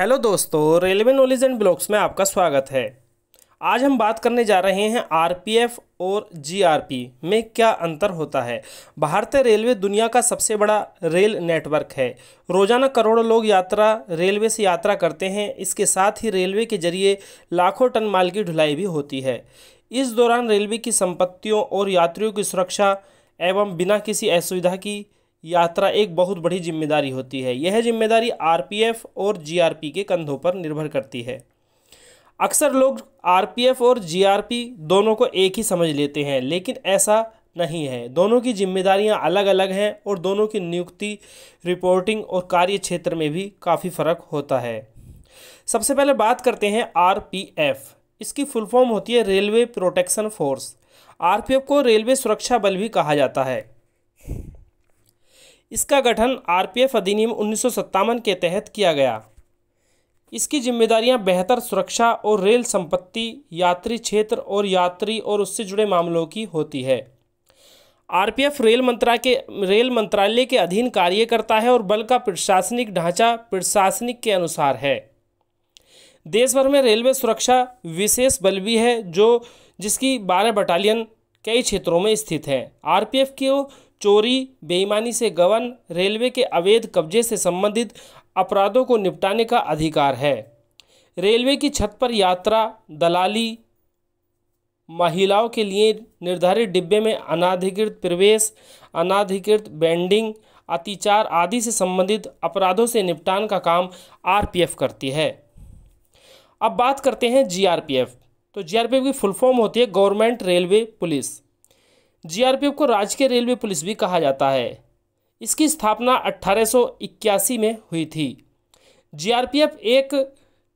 hello दोस्तों railway knowledge and blocks में आपका स्वागत है आज हम बात करने जा रहे हैं आरपीएफ और जीआरपी में क्या अंतर होता है भारतीय रेलवे दुनिया का सबसे बड़ा रेल नेटवर्क है रोज़ाना करोड़ों लोग यात्रा रेलवे से यात्रा करते हैं इसके साथ ही रेलवे के जरिए लाखों टन माल की ढुलाई भी होती है इस दौरान रेलवे की संपत्तियों और यात्रियों की सुरक्षा एवं बिना किसी असुविधा की यात्रा एक बहुत बड़ी जिम्मेदारी होती है यह जिम्मेदारी आरपीएफ और जीआरपी के कंधों पर निर्भर करती है अक्सर लोग आरपीएफ और जीआरपी दोनों को एक ही समझ लेते हैं लेकिन ऐसा नहीं है दोनों की जिम्मेदारियां अलग अलग हैं और दोनों की नियुक्ति रिपोर्टिंग और कार्य क्षेत्र में भी काफ़ी फ़र्क होता है सबसे पहले बात करते हैं आर इसकी फुल फॉर्म होती है रेलवे प्रोटेक्शन फोर्स आर को रेलवे सुरक्षा बल भी कहा जाता है इसका गठन आरपीएफ अधिनियम उन्नीस के तहत किया गया इसकी जिम्मेदारियां बेहतर सुरक्षा और रेल संपत्ति यात्री क्षेत्र और यात्री और उससे जुड़े मामलों की होती है आरपीएफ रेल मंत्रालय के रेल मंत्रालय के अधीन कार्य करता है और बल का प्रशासनिक ढांचा प्रशासनिक के अनुसार है देश भर में रेलवे सुरक्षा विशेष बल भी है जो जिसकी बारह बटालियन कई क्षेत्रों में स्थित है आरपीएफ एफ चोरी बेईमानी से गबन रेलवे के अवैध कब्जे से संबंधित अपराधों को निपटाने का अधिकार है रेलवे की छत पर यात्रा दलाली महिलाओं के लिए निर्धारित डिब्बे में अनाधिकृत प्रवेश अनाधिकृत बैंडिंग अतिचार आदि से संबंधित अपराधों से निपटान का काम आरपीएफ करती है अब बात करते हैं जीआरपीएफ तो जीआरपीएफ की फुल फॉर्म होती है गवर्नमेंट रेलवे पुलिस जीआरपीएफ को राजकीय रेलवे पुलिस भी कहा जाता है इसकी स्थापना 1881 में हुई थी जीआरपीएफ एक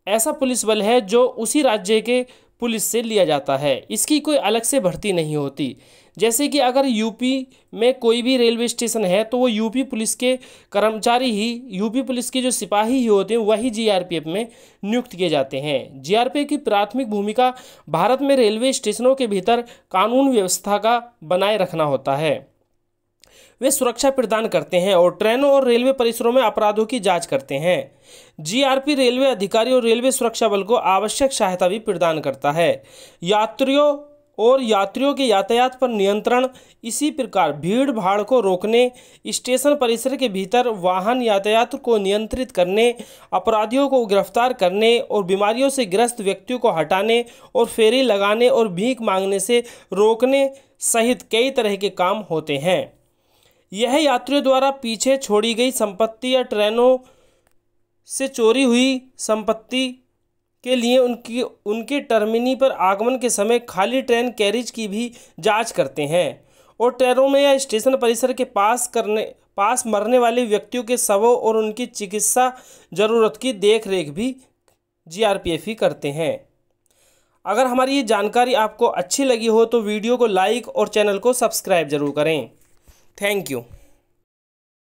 ऐसा पुलिस बल है जो उसी राज्य के पुलिस से लिया जाता है इसकी कोई अलग से भर्ती नहीं होती जैसे कि अगर यूपी में कोई भी रेलवे स्टेशन है तो वो यूपी पुलिस के कर्मचारी ही यूपी पुलिस के जो सिपाही ही होते हैं वही जीआरपीएफ में नियुक्त किए जाते हैं जीआरपीएफ की प्राथमिक भूमिका भारत में रेलवे स्टेशनों के भीतर कानून व्यवस्था का बनाए रखना होता है वे सुरक्षा प्रदान करते हैं और ट्रेनों और रेलवे परिसरों में अपराधों की जांच करते हैं जीआरपी रेलवे अधिकारी और रेलवे सुरक्षा बल को आवश्यक सहायता भी प्रदान करता है यात्रियों और यात्रियों के यातायात पर नियंत्रण इसी प्रकार भीड़ भाड़ को रोकने स्टेशन परिसर के भीतर वाहन यातायात को नियंत्रित करने अपराधियों को गिरफ्तार करने और बीमारियों से ग्रस्त व्यक्तियों को हटाने और फेरी लगाने और भीख मांगने से रोकने सहित कई तरह के काम होते हैं यह यात्रियों द्वारा पीछे छोड़ी गई संपत्ति या ट्रेनों से चोरी हुई संपत्ति के लिए उनकी उनके टर्मिनी पर आगमन के समय खाली ट्रेन कैरिज की भी जांच करते हैं और ट्रेनों में या स्टेशन परिसर के पास करने पास मरने वाले व्यक्तियों के शवों और उनकी चिकित्सा ज़रूरत की देख रेख भी जीआरपीएफ ही करते हैं अगर हमारी ये जानकारी आपको अच्छी लगी हो तो वीडियो को लाइक और चैनल को सब्सक्राइब जरूर करें थैंक यू